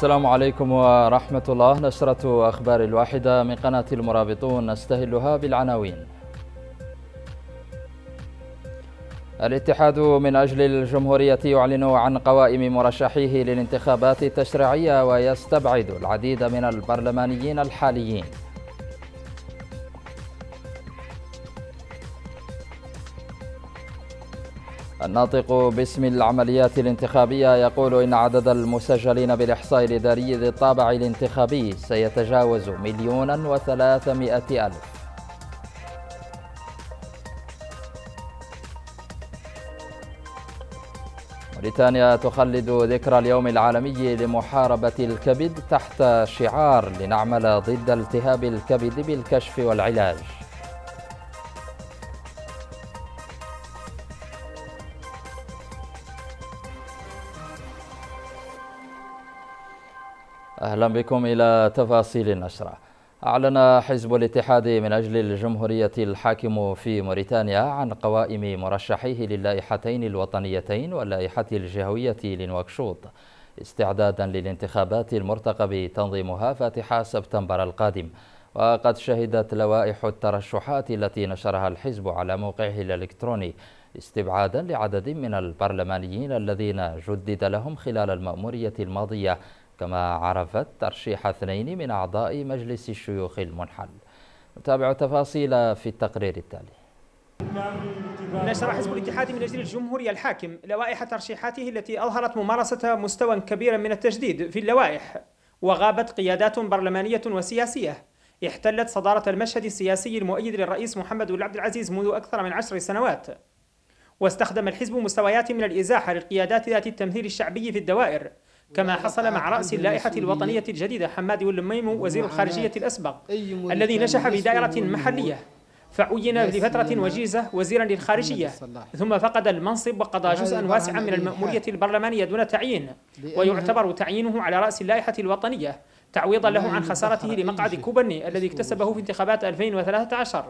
السلام عليكم ورحمة الله نشرة أخبار الواحدة من قناة المرابطون نستهلها بالعناوين الاتحاد من أجل الجمهورية يعلن عن قوائم مرشحيه للانتخابات التشريعية ويستبعد العديد من البرلمانيين الحاليين الناطق باسم العمليات الانتخابية يقول إن عدد المسجلين بالإحصاء الإداري للطابع الانتخابي سيتجاوز مليون وثلاثمائة ألف بريطانيا تخلد ذكرى اليوم العالمي لمحاربة الكبد تحت شعار لنعمل ضد التهاب الكبد بالكشف والعلاج أهلا بكم إلى تفاصيل النشرة أعلن حزب الاتحاد من أجل الجمهورية الحاكم في موريتانيا عن قوائم مرشحيه للائحتين الوطنيتين واللائحة الجهوية لنواكشوط استعدادا للانتخابات المرتقب تنظيمها فاتحة سبتمبر القادم وقد شهدت لوائح الترشحات التي نشرها الحزب على موقعه الإلكتروني استبعادا لعدد من البرلمانيين الذين جدد لهم خلال المأمورية الماضية كما عرفت ترشيح اثنين من أعضاء مجلس الشيوخ المنحل نتابع تفاصيل في التقرير التالي نشر حزب الاتحاد من اجل الجمهوريه الحاكم لوائح ترشيحاته التي اظهرت ممارسه مستوى كبير من التجديد في اللوائح وغابت قيادات برلمانيه وسياسيه احتلت صداره المشهد السياسي المؤيد للرئيس محمد بن عبد العزيز منذ اكثر من عشر سنوات واستخدم الحزب مستويات من الازاحه للقيادات ذات التمثيل الشعبي في الدوائر كما حصل مع رأس اللائحة الوطنية الجديدة حمادي واللميم وزير الخارجية الأسبق الذي نجح بدائرة محلية فعين لفترة وجيزة وزيرا للخارجية ثم فقد المنصب وقضى جزءا واسعا من المأمورية البرلمانية دون تعيين ويعتبر تعيينه على رأس اللائحة الوطنية تعويضا له عن خسارته لمقعد كوبني الذي اكتسبه في انتخابات 2013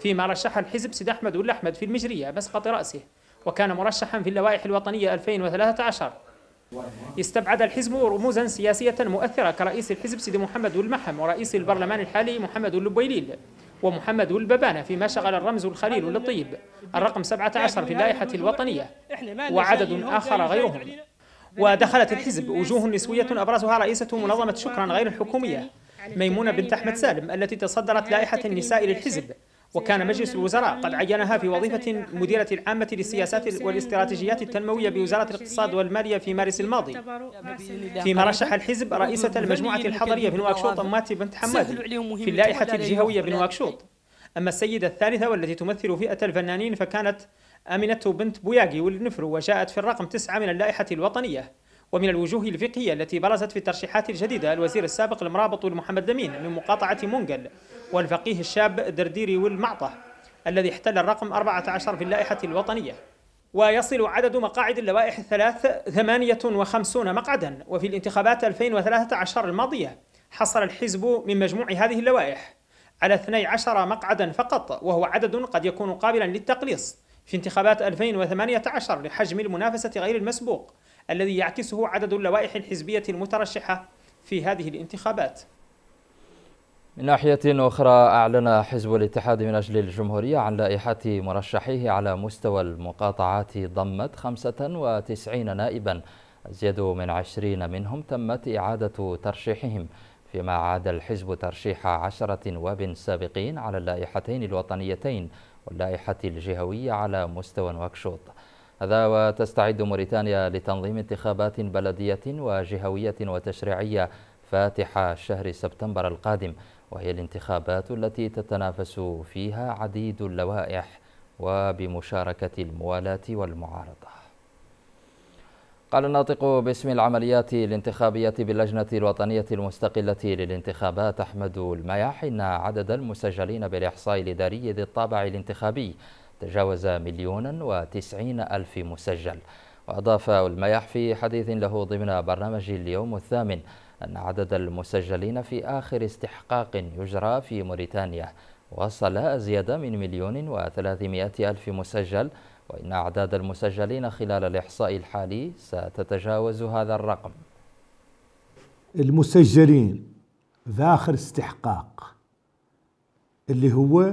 فيما رشح الحزب سيد أحمد والأحمد في المجرية مسقط رأسه وكان مرشحا في اللوائح الوطنية 2013 استبعد الحزب رموزا سياسية مؤثرة كرئيس الحزب سيدي محمد المحم ورئيس البرلمان الحالي محمد اللبيليل ومحمد الببانة فيما شغل الرمز الخليل للطيب الرقم 17 في اللائحة الوطنية وعدد آخر غيرهم ودخلت الحزب وجوه نسوية أبرزها رئيسة منظمة شكرا غير الحكومية ميمونة بنت أحمد سالم التي تصدرت لائحة النساء للحزب وكان مجلس الوزراء قد عينها في وظيفة مديرة العامة للسياسات والاستراتيجيات التنموية بوزارة الاقتصاد والمالية في مارس الماضي فيما رشح الحزب رئيسة المجموعة الحضرية بنواكشوط أماتي بنت حمادي في اللائحة الجهوية بنواكشوط أما السيدة الثالثة والتي تمثل فئة الفنانين فكانت أمينة بنت بوياقي والنفر وجاءت في الرقم تسعة من اللائحة الوطنية ومن الوجوه الفقهية التي برزت في الترشيحات الجديدة الوزير السابق المرابط والمحمد دمين من مقاطعة منقل والفقيه الشاب الدرديري والمعطه الذي احتل الرقم 14 في اللائحة الوطنية ويصل عدد مقاعد اللوائح الثلاث 58 مقعدا وفي الانتخابات 2013 الماضية حصل الحزب من مجموع هذه اللوائح على 12 مقعدا فقط وهو عدد قد يكون قابلا للتقليص في انتخابات 2018 لحجم المنافسة غير المسبوق الذي يعكسه عدد اللوائح الحزبية المترشحة في هذه الانتخابات من ناحية أخرى أعلن حزب الاتحاد من أجل الجمهورية عن لائحة مرشحيه على مستوى المقاطعات ضمت 95 نائبا أزيد من 20 منهم تمت إعادة ترشيحهم فيما عاد الحزب ترشيح عشرة نواب سابقين على اللائحتين الوطنيتين واللائحة الجهوية على مستوى نواكشوط هذا وتستعد موريتانيا لتنظيم انتخابات بلدية وجهوية وتشريعية فاتحة شهر سبتمبر القادم وهي الانتخابات التي تتنافس فيها عديد اللوائح وبمشاركة الموالاة والمعارضة قال الناطق باسم العمليات الانتخابية باللجنة الوطنية المستقلة للانتخابات أحمد المياح إن عدد المسجلين بالإحصاء الإداري ذي الطابع الانتخابي تجاوز مليون وتسعين ألف مسجل وأضاف المياح في حديث له ضمن برنامج اليوم الثامن أن عدد المسجلين في آخر استحقاق يجرى في موريتانيا وصل أزيد من مليون وثلاثمائة ألف مسجل وإن أعداد المسجلين خلال الإحصاء الحالي ستتجاوز هذا الرقم المسجلين في آخر استحقاق اللي هو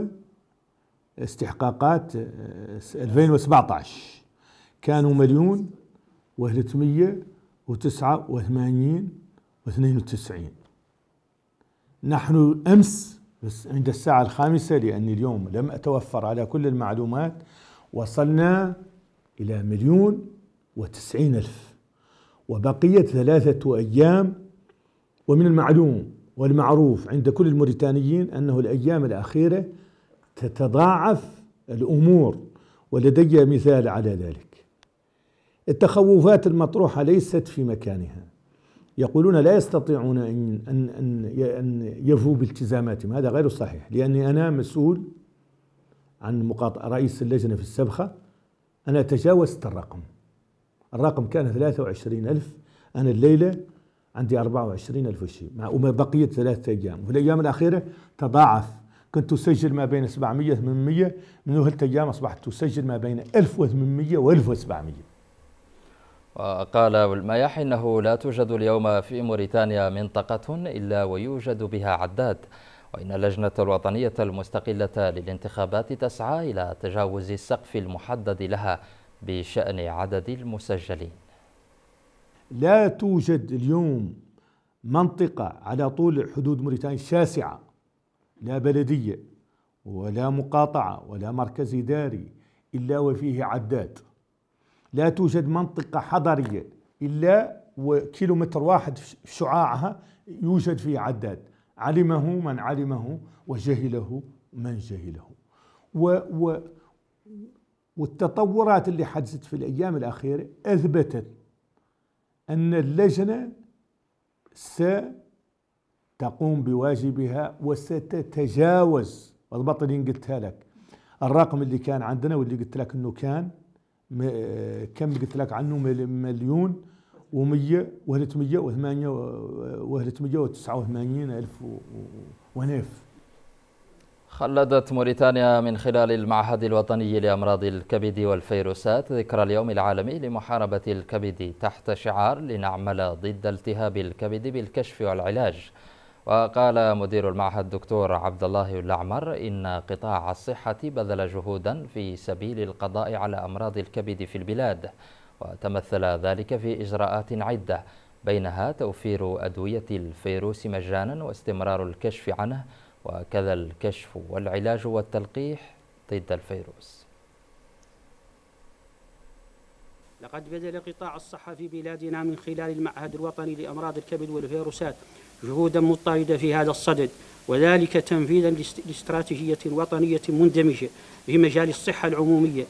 استحقاقات 2017 آه، كانوا مليون و389 و92 نحن أمس بس عند الساعة الخامسة لأني اليوم لم أتوفر على كل المعلومات وصلنا إلى مليون وتسعين ألف وبقيت ثلاثة أيام ومن المعلوم والمعروف عند كل الموريتانيين أنه الأيام الأخيرة تتضاعف الأمور ولدي مثال على ذلك التخوفات المطروحة ليست في مكانها يقولون لا يستطيعون أن, أن, أن, يفوا بالتزاماتهم هذا غير صحيح لأني أنا مسؤول عن مقاطعة رئيس اللجنة في السبخة أنا تجاوزت الرقم الرقم كان 23 ألف أنا الليلة عندي 24 ألف وشيء مع بقية ثلاثة أيام وفي الأيام الأخيرة تضاعف كنت تسجل ما بين 700 800 من ذلك الايام اصبحت تسجل ما بين 1800 و 1700 وقال والمياح انه لا توجد اليوم في موريتانيا منطقه الا ويوجد بها عداد وإن اللجنة الوطنية المستقلة للانتخابات تسعى إلى تجاوز السقف المحدد لها بشأن عدد المسجلين لا توجد اليوم منطقة على طول حدود موريتانيا شاسعة لا بلدية ولا مقاطعة ولا مركز إداري إلا وفيه عداد لا توجد منطقة حضرية إلا وكيلومتر واحد في شعاعها يوجد فيه عداد علمه من علمه وجهله من جهله و و والتطورات اللي حدثت في الأيام الأخيرة أثبتت أن اللجنة س تقوم بواجبها وستتجاوز اضبط اللي قلتها لك الرقم اللي كان عندنا واللي قلت لك انه كان آه، كم قلت لك عنه مليون و100 و300 و8 و389 الف ونيف خلدت موريتانيا من خلال المعهد الوطني لأمراض الكبد والفيروسات ذكرى اليوم العالمي لمحاربة الكبد تحت شعار لنعمل ضد التهاب الكبد بالكشف والعلاج وقال مدير المعهد الدكتور عبد الله الأعمر إن قطاع الصحة بذل جهودا في سبيل القضاء على أمراض الكبد في البلاد وتمثل ذلك في إجراءات عدة بينها توفير أدوية الفيروس مجانا واستمرار الكشف عنه وكذا الكشف والعلاج والتلقيح ضد الفيروس لقد بذل قطاع الصحة في بلادنا من خلال المعهد الوطني لأمراض الكبد والفيروسات جهودا مضطردة في هذا الصدد وذلك تنفيذا لاستراتيجية وطنية مندمجة في مجال الصحة العمومية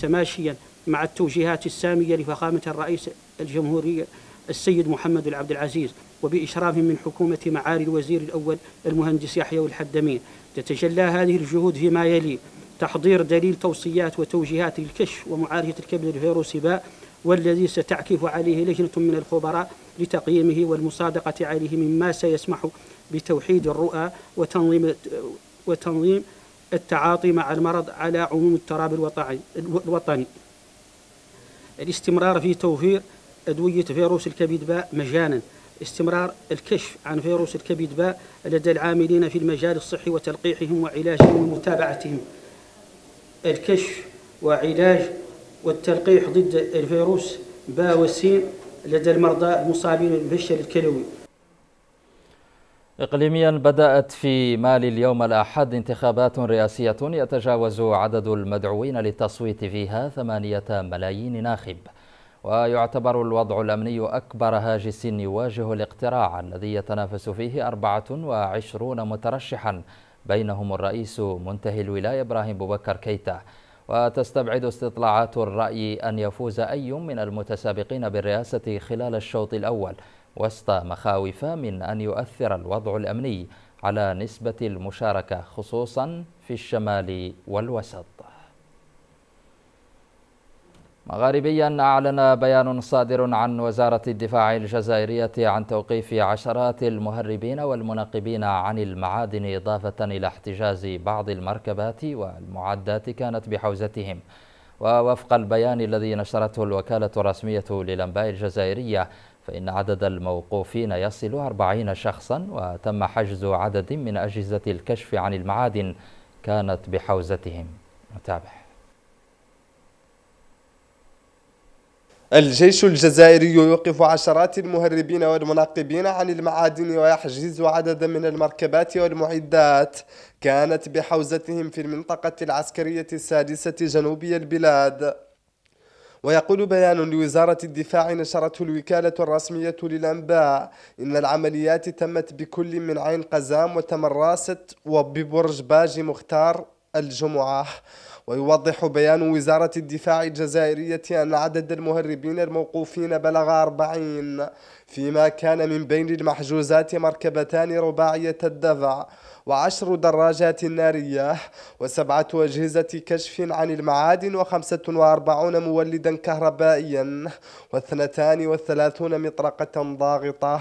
تماشيا مع التوجيهات السامية لفخامة الرئيس الجمهورية السيد محمد العبد العزيز وبإشراف من حكومة معالي الوزير الأول المهندس يحيى الحدمين تتجلى هذه الجهود فيما يلي تحضير دليل توصيات وتوجيهات للكشف ومعالجة الكبد الفيروسي باء والذي ستعكف عليه لجنة من الخبراء لتقييمه والمصادقة عليه مما سيسمح بتوحيد الرؤى وتنظيم وتنظيم التعاطي مع المرض على عموم التراب الوطني الاستمرار في توفير أدوية فيروس الكبد باء مجانا استمرار الكشف عن فيروس الكبد باء لدى العاملين في المجال الصحي وتلقيحهم وعلاجهم ومتابعتهم الكشف وعلاج والتلقيح ضد الفيروس با والسين لدى المرضى المصابين بالفشل الكلوي إقليميا بدأت في مالي اليوم الأحد انتخابات رئاسية يتجاوز عدد المدعوين للتصويت فيها ثمانية ملايين ناخب ويعتبر الوضع الأمني أكبر هاجس يواجه الاقتراع الذي يتنافس فيه 24 مترشحا بينهم الرئيس منتهي الولاية إبراهيم بوبكر كيتا وتستبعد استطلاعات الرأي أن يفوز أي من المتسابقين بالرئاسة خلال الشوط الأول وسط مخاوف من أن يؤثر الوضع الأمني على نسبة المشاركة خصوصا في الشمال والوسط مغاربيا أعلن بيان صادر عن وزارة الدفاع الجزائرية عن توقيف عشرات المهربين والمناقبين عن المعادن إضافة إلى احتجاز بعض المركبات والمعدات كانت بحوزتهم ووفق البيان الذي نشرته الوكالة الرسمية للأنباء الجزائرية فإن عدد الموقوفين يصل 40 شخصا وتم حجز عدد من أجهزة الكشف عن المعادن كانت بحوزتهم نتابع الجيش الجزائري يوقف عشرات المهربين والمناقبين عن المعادن ويحجز عددا من المركبات والمعدات كانت بحوزتهم في المنطقة العسكرية السادسة جنوبي البلاد ويقول بيان لوزارة الدفاع نشرته الوكالة الرسمية للأنباء إن العمليات تمت بكل من عين قزام وتمراست وببرج باجي مختار الجمعة ويوضح بيان وزارة الدفاع الجزائرية أن عدد المهربين الموقوفين بلغ 40 فيما كان من بين المحجوزات مركبتان رباعية الدفع وعشر دراجات نارية وسبعة أجهزة كشف عن المعادن وخمسة وأربعون مولدا كهربائيا واثنتان وثلاثون مطرقة ضاغطة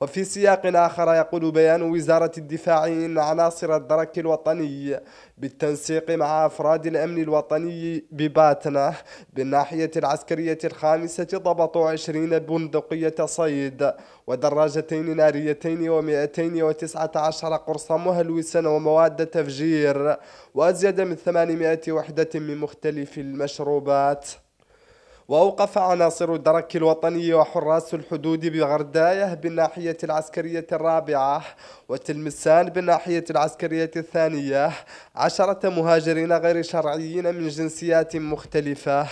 وفي سياق آخر يقول بيان وزارة الدفاع إن عناصر الدرك الوطني بالتنسيق مع أفراد الأمن الوطني بباتنا بالناحية العسكرية الخامسة ضبطوا عشرين بندقية صيد ودراجتين ناريتين و219 قرصا مهلوسا ومواد تفجير وأزيد من 800 وحدة من مختلف المشروبات وأوقف عناصر الدرك الوطني وحراس الحدود بغردايه بالناحية العسكرية الرابعة وتلمسان بالناحية العسكرية الثانية عشرة مهاجرين غير شرعيين من جنسيات مختلفة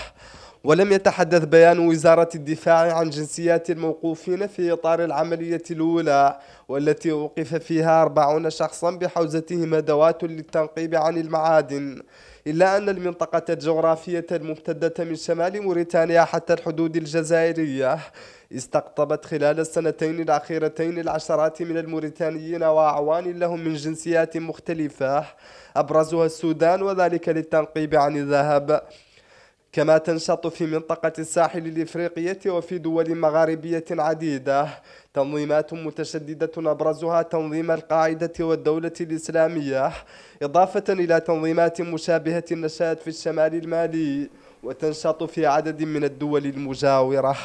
ولم يتحدث بيان وزارة الدفاع عن جنسيات الموقوفين في إطار العملية الأولى والتي وقف فيها 40 شخصا بحوزتهم أدوات للتنقيب عن المعادن إلا أن المنطقة الجغرافية الممتدة من شمال موريتانيا حتى الحدود الجزائرية استقطبت خلال السنتين الأخيرتين العشرات من الموريتانيين وأعوان لهم من جنسيات مختلفة أبرزها السودان وذلك للتنقيب عن الذهب كما تنشط في منطقة الساحل الإفريقية وفي دول مغاربية عديدة تنظيمات متشددة أبرزها تنظيم القاعدة والدولة الإسلامية إضافة إلى تنظيمات مشابهة نشأت في الشمال المالي وتنشط في عدد من الدول المجاورة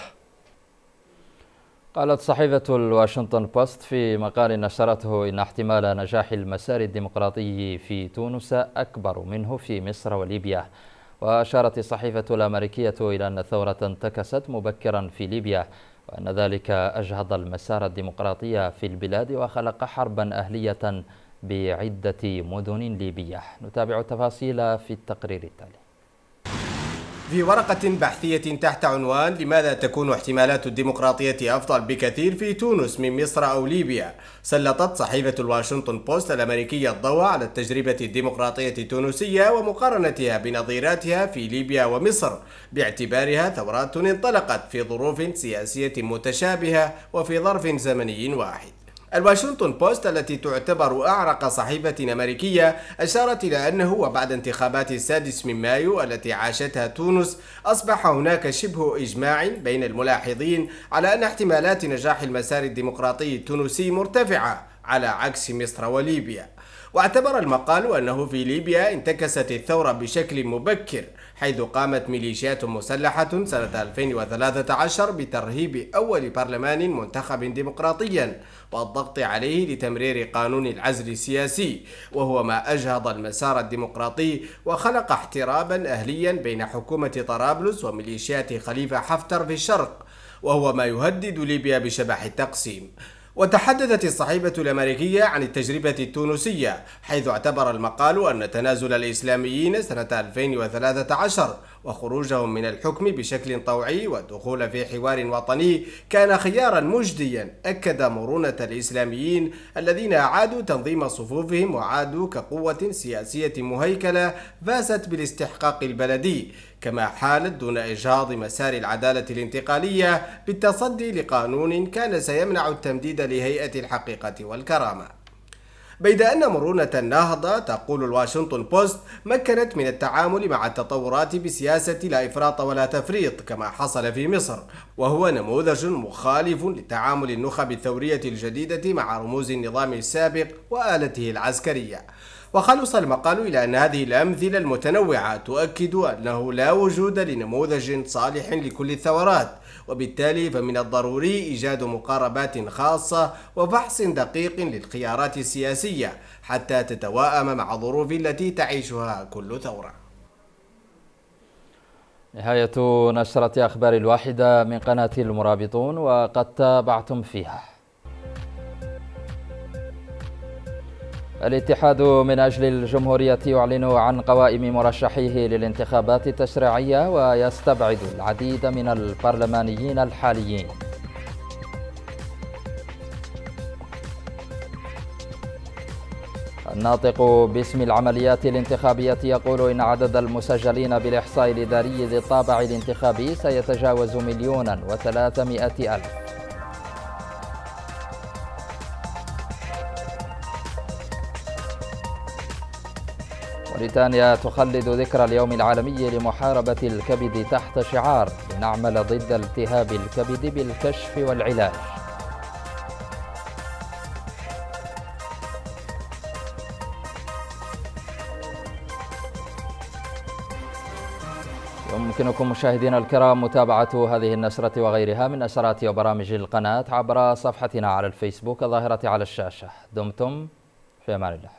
قالت صحيفة الواشنطن بوست في مقال نشرته إن احتمال نجاح المسار الديمقراطي في تونس أكبر منه في مصر وليبيا وأشارت الصحيفة الأمريكية إلى أن الثورة انتكست مبكرا في ليبيا وأن ذلك أجهض المسار الديمقراطي في البلاد وخلق حربا أهلية بعدة مدن ليبية نتابع التفاصيل في التقرير التالي في ورقة بحثية تحت عنوان لماذا تكون احتمالات الديمقراطية أفضل بكثير في تونس من مصر أو ليبيا سلطت صحيفة الواشنطن بوست الأمريكية الضوء على التجربة الديمقراطية التونسية ومقارنتها بنظيراتها في ليبيا ومصر باعتبارها ثورات انطلقت في ظروف سياسية متشابهة وفي ظرف زمني واحد الواشنطن بوست التي تعتبر أعرق صحيفة أمريكية أشارت إلى أنه وبعد انتخابات السادس من مايو التي عاشتها تونس أصبح هناك شبه إجماع بين الملاحظين على أن احتمالات نجاح المسار الديمقراطي التونسي مرتفعة على عكس مصر وليبيا واعتبر المقال أنه في ليبيا انتكست الثورة بشكل مبكر حيث قامت ميليشيات مسلحة سنة 2013 بترهيب أول برلمان منتخب ديمقراطيا والضغط عليه لتمرير قانون العزل السياسي وهو ما أجهض المسار الديمقراطي وخلق احترابا أهليا بين حكومة طرابلس وميليشيات خليفة حفتر في الشرق وهو ما يهدد ليبيا بشبح التقسيم وتحدثت الصحيفة الأمريكية عن التجربة التونسية حيث اعتبر المقال أن تنازل الإسلاميين سنة 2013 وخروجهم من الحكم بشكل طوعي والدخول في حوار وطني كان خيارا مجديا أكد مرونة الإسلاميين الذين أعادوا تنظيم صفوفهم وعادوا كقوة سياسية مهيكلة فازت بالاستحقاق البلدي كما حالت دون إجهاض مسار العدالة الانتقالية بالتصدي لقانون كان سيمنع التمديد جديدة لهيئة الحقيقة والكرامة بيد أن مرونة النهضة تقول الواشنطن بوست مكنت من التعامل مع التطورات بسياسة لا إفراط ولا تفريط كما حصل في مصر وهو نموذج مخالف لتعامل النخب الثورية الجديدة مع رموز النظام السابق وآلته العسكرية وخلص المقال إلى أن هذه الأمثلة المتنوعة تؤكد أنه لا وجود لنموذج صالح لكل الثورات وبالتالي فمن الضروري إيجاد مقاربات خاصة وفحص دقيق للخيارات السياسية حتى تتواءم مع الظروف التي تعيشها كل ثورة نهاية نشرة أخبار الواحدة من قناة المرابطون وقد تابعتم فيها الاتحاد من أجل الجمهورية يعلن عن قوائم مرشحيه للانتخابات التشريعية ويستبعد العديد من البرلمانيين الحاليين الناطق باسم العمليات الانتخابية يقول إن عدد المسجلين بالإحصاء الإداري ذي الطابع الانتخابي سيتجاوز مليونا وثلاثمائة ألف بريطانيا تخلد ذكرى اليوم العالمي لمحاربة الكبد تحت شعار لنعمل ضد التهاب الكبد بالكشف والعلاج يمكنكم مشاهدينا الكرام متابعة هذه النشرة وغيرها من نشرات وبرامج القناة عبر صفحتنا على الفيسبوك الظاهرة على الشاشة دمتم في أمان الله